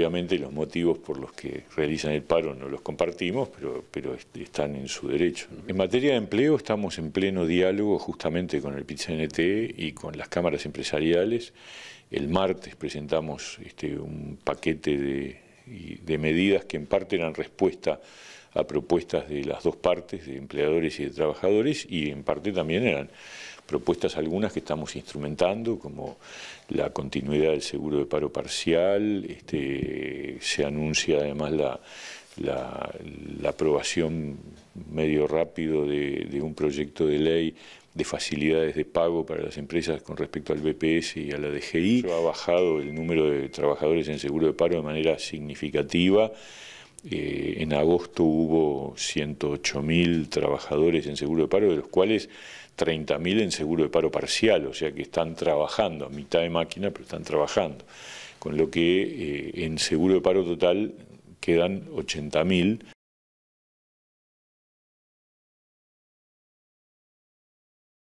Obviamente los motivos por los que realizan el paro no los compartimos, pero, están en su derecho. En materia de empleo estamos en pleno diálogo justamente con el nt y con las cámaras empresariales. El martes presentamos este, un paquete de de medidas que en parte eran respuesta a propuestas de las dos partes, de empleadores y de trabajadores, y en parte también eran propuestas algunas que estamos instrumentando, como la continuidad del seguro de paro parcial, este, se anuncia además la, la, aprobación medio rápido de, un proyecto de ley de facilidades de pago para las empresas con respecto al BPS y a la DGI. Ha bajado el número de trabajadores en seguro de paro de manera significativa. Eh, en agosto hubo 108.000 trabajadores en seguro de paro, de los cuales 30.000 en seguro de paro parcial, o sea que están trabajando, a mitad de máquina, pero están trabajando. Con lo que eh, en seguro de paro total quedan 80.000.